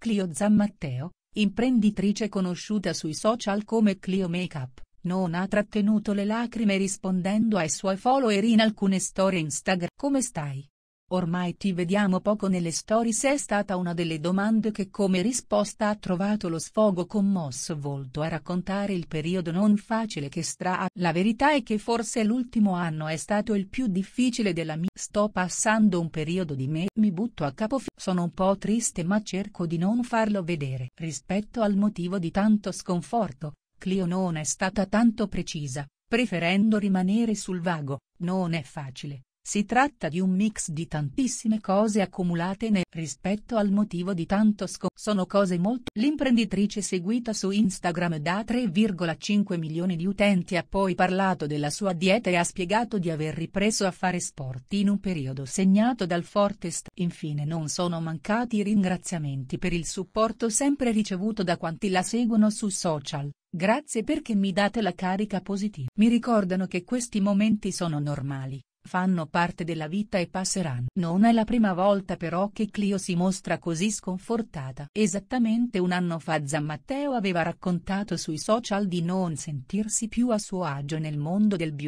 Clio Zammatteo, imprenditrice conosciuta sui social come Clio Makeup, non ha trattenuto le lacrime rispondendo ai suoi follower in alcune storie Instagram. Come stai? Ormai ti vediamo poco nelle stories è stata una delle domande che come risposta ha trovato lo sfogo commosso volto a raccontare il periodo non facile che stra La verità è che forse l'ultimo anno è stato il più difficile della mia Sto passando un periodo di me mi butto a capo Sono un po' triste ma cerco di non farlo vedere. Rispetto al motivo di tanto sconforto, Clio non è stata tanto precisa, preferendo rimanere sul vago, non è facile si tratta di un mix di tantissime cose accumulate nel rispetto al motivo di tanto scopo. Sono cose molto... L'imprenditrice seguita su Instagram da 3,5 milioni di utenti ha poi parlato della sua dieta e ha spiegato di aver ripreso a fare sport in un periodo segnato dal forte st... Infine non sono mancati i ringraziamenti per il supporto sempre ricevuto da quanti la seguono su social. Grazie perché mi date la carica positiva. Mi ricordano che questi momenti sono normali fanno parte della vita e passeranno. Non è la prima volta però che Clio si mostra così sconfortata. Esattamente un anno fa Zammatteo aveva raccontato sui social di non sentirsi più a suo agio nel mondo del beauty.